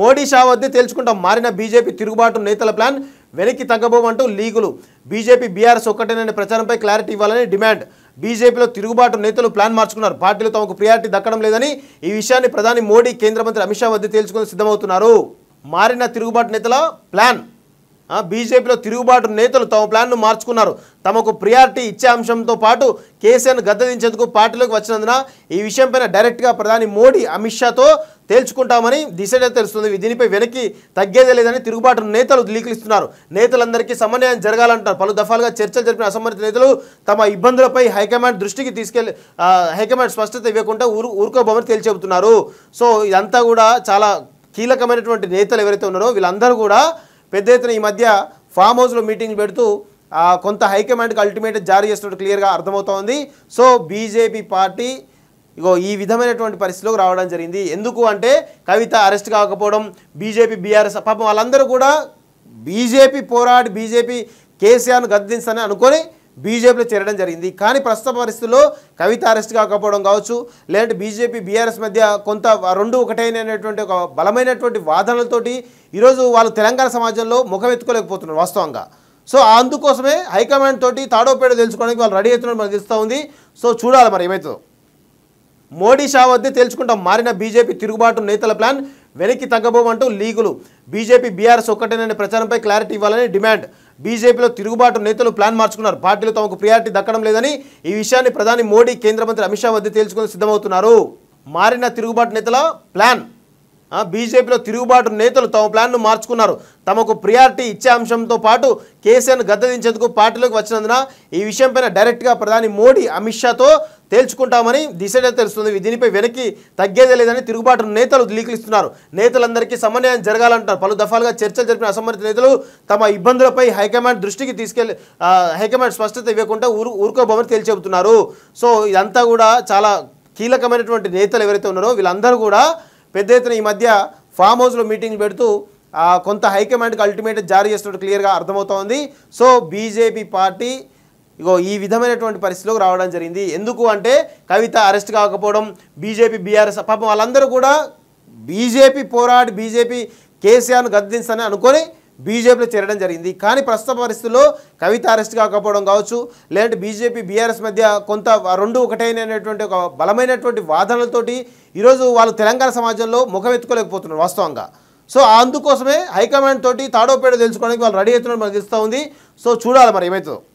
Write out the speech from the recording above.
మోడీ షా వద్ద తేల్చుకుంటాం మారిన బీజేపీ తిరుగుబాటు నేతల ప్లాన్ వెనక్కి తగ్గబోమంటూ లీగులు బీజేపీ బీఆర్ఎస్ ఒక్కటేనని ప్రచారంపై క్లారిటీ ఇవ్వాలని డిమాండ్ బీజేపీలో తిరుగుబాటు నేతలు ప్లాన్ మార్చుకున్నారు పార్టీలు తమకు ప్రియారిటీ దక్కడం లేదని ఈ విషయాన్ని ప్రధాని మోడీ కేంద్ర మంత్రి అమిత్ షా వద్ద తేల్చుకుని సిద్ధమవుతున్నారు మారిన తిరుగుబాటు నేతల ప్లాన్ బీజేపీలో తిరుగుబాటు నేతలు తమ ప్లాన్ను మార్చుకున్నారు తమకు ప్రియారిటీ ఇచ్చే అంశంతో పాటు కేసీఆర్ను గద్దదించేందుకు పార్టీలోకి వచ్చినందున ఈ విషయంపైన డైరెక్ట్గా ప్రధాని మోడీ అమిత్ షాతో తేల్చుకుంటామని దిశగా తెలుస్తుంది దీనిపై వెనక్కి తగ్గేదే లేదని తిరుగుబాటు నేతలు లీకులిస్తున్నారు నేతలందరికీ సమన్వయం జరగాలంటారు పలు దఫాలుగా చర్చలు జరిపిన అసమర్థ నేతలు తమ ఇబ్బందులపై హైకమాండ్ దృష్టికి తీసుకెళ్లి హైకమాండ్ స్పష్టత ఇవ్వకుండా ఊరు ఊరుకోబోమని తేల్చెబుతున్నారు సో ఇదంతా కూడా చాలా కీలకమైనటువంటి నేతలు ఎవరైతే ఉన్నారో వీళ్ళందరూ కూడా పెద్ద ఎత్తున ఈ మధ్య ఫామ్ హౌస్లో మీటింగ్ పెడుతూ కొంత హైకమాండ్కి అల్టిమేట్ జారీ చేస్తున్నట్టు క్లియర్గా అర్థమవుతోంది సో బీజేపీ పార్టీ ఇగో ఈ విధమైనటువంటి పరిస్థితిలోకి రావడం జరిగింది ఎందుకు అంటే కవిత అరెస్ట్ కాకపోవడం బీజేపీ బీఆర్ఎస్ పాపం వాళ్ళందరూ కూడా బీజేపీ పోరాడి బీజేపీ కేసీఆర్ను గద్దించని అనుకొని బీజేపీలో చేరడం జరిగింది కానీ ప్రస్తుత పరిస్థితుల్లో కవిత అరెస్ట్ కాకపోవడం కావచ్చు లేదంటే బీజేపీ బీఆర్ఎస్ మధ్య కొంత రెండు ఒకటైనటువంటి ఒక బలమైనటువంటి వాదనలతోటి ఈరోజు వాళ్ళు తెలంగాణ సమాజంలో ముఖం ఎత్తుకోలేకపోతున్నారు వాస్తవంగా సో అందుకోసమే హైకమాండ్ తోటి తాడోపేడ తెలుసుకోవడానికి వాళ్ళు రెడీ అవుతున్నారు మనకు తెలుస్తూ ఉంది సో చూడాలి మరి ఏమవుతుందో మోడీ షా వద్దే తేల్చుకుంటాం మారిన బీజేపీ తిరుగుబాటు నేతల ప్లాన్ వెనక్కి తగ్గబోమంటూ లీగులు బీజేపీ బీఆర్ఎస్ ఒక్కటేననే ప్రచారంపై క్లారిటీ ఇవ్వాలని డిమాండ్ బీజేపీలో తిరుగుబాటు నేతలు ప్లాన్ మార్చుకున్నారు పార్టీలో తమకు ప్రియారిటీ దక్కడం లేదని ఈ విషయాన్ని ప్రధాని మోడీ కేంద్ర మంత్రి అమిత్ షా వద్దే తేల్చుకుని సిద్ధమవుతున్నారు మారిన తిరుగుబాటు నేతల ప్లాన్ బీజేపీలో తిరుగుబాటు నేతలు తమ ప్లాన్ను మార్చుకున్నారు తమకు ప్రియారిటీ ఇచ్చే అంశంతో పాటు కేసీఆర్ను గద్దదించేందుకు పార్టీలోకి వచ్చినందున ఈ విషయంపైన డైరెక్ట్గా ప్రధాని మోడీ అమిత్ షాతో తేల్చుకుంటామని డిసైడ్ తెలుస్తుంది దీనిపై వెనక్కి తగ్గేదే లేదని తిరుగుబాటు నేతలు లీకులు ఇస్తున్నారు నేతలందరికీ సమన్వయం జరగాలంటారు పలు దఫాలుగా చర్చలు జరిపిన అసమ్మతి నేతలు తమ ఇబ్బందులపై హైకమాండ్ దృష్టికి తీసుకెళ్లి హైకమాండ్ స్పష్టత ఇవ్వకుండా ఊరు ఊరుకోబోమని తేల్చెబుతున్నారు సో ఇదంతా కూడా చాలా కీలకమైనటువంటి నేతలు ఎవరైతే ఉన్నారో వీళ్ళందరూ కూడా పెద్ద ఎత్తున ఈ మధ్య ఫామ్ హౌస్లో మీటింగ్ పెడుతూ కొంత హైకమాండ్కి అల్టిమేట్ జారీ చేస్తున్నట్టు క్లియర్గా అర్థమవుతోంది సో బీజేపీ పార్టీ ఇగో ఈ విధమైనటువంటి పరిస్థితిలోకి రావడం జరిగింది ఎందుకు అంటే కవిత అరెస్ట్ కాకపోవడం బీజేపీ బీఆర్ఎస్ పాపం వాళ్ళందరూ కూడా బీజేపీ పోరాడి బీజేపీ కేసీఆర్ను గద్దించని అనుకొని బీజేపీలో చేరడం జరిగింది కానీ ప్రస్తుత పరిస్థితుల్లో కవిత అరెస్ట్ కాకపోవడం కావచ్చు లేదంటే బీజేపీ బీఆర్ఎస్ మధ్య కొంత రెండు ఒకటైనటువంటి ఒక బలమైనటువంటి వాదనలతోటి ఈరోజు వాళ్ళు తెలంగాణ సమాజంలో ముఖమెత్తుకోలేకపోతున్నారు వాస్తవంగా సో అందుకోసమే హైకమాండ్ తోటి తాడోపేడ తెలుసుకోవడానికి వాళ్ళు రెడీ అవుతున్నారు మనకు తెలుస్తూ ఉంది సో చూడాలి మరి ఏమవుతుందో